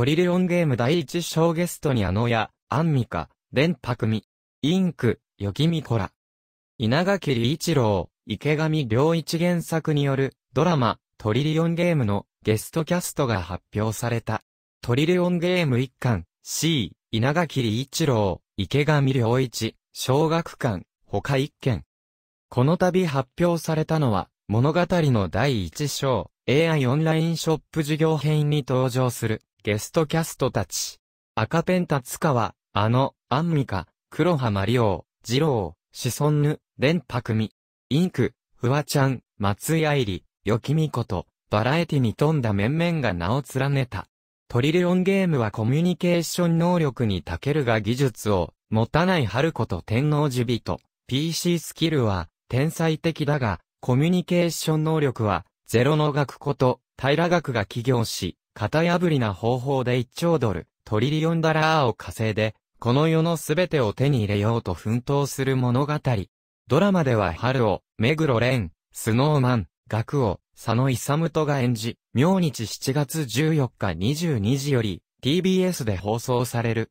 トリリオンゲーム第一章ゲストにあのや、アンミカ、レンパクミ、インク、よきみこら。稲垣理一郎、池上良一原作によるドラマ、トリリオンゲームのゲストキャストが発表された。トリリオンゲーム1巻、C、稲垣理一郎、池上良一、小学館、他1件。この度発表されたのは、物語の第1章、AI オンラインショップ事業編に登場する、ゲストキャストたち。赤ペンタツカは、あの、アンミカ、黒浜リオウ、ジロウ、シソンヌ、レンパクミ、インク、フワちゃん、松井愛理、よきみこと、バラエティに富んだ面々が名を連ねた。トリリオンゲームはコミュニケーション能力に長けるが技術を持たない春子と天皇寺人。PC スキルは天才的だが、コミュニケーション能力はゼロの学こと平学が起業し、型破りな方法で1兆ドル、トリリオンダラーを稼いで、この世のすべてを手に入れようと奮闘する物語。ドラマでは春を、目黒蓮、スノーマン、学を、佐野勇とが演じ、明日7月14日22時より、TBS で放送される。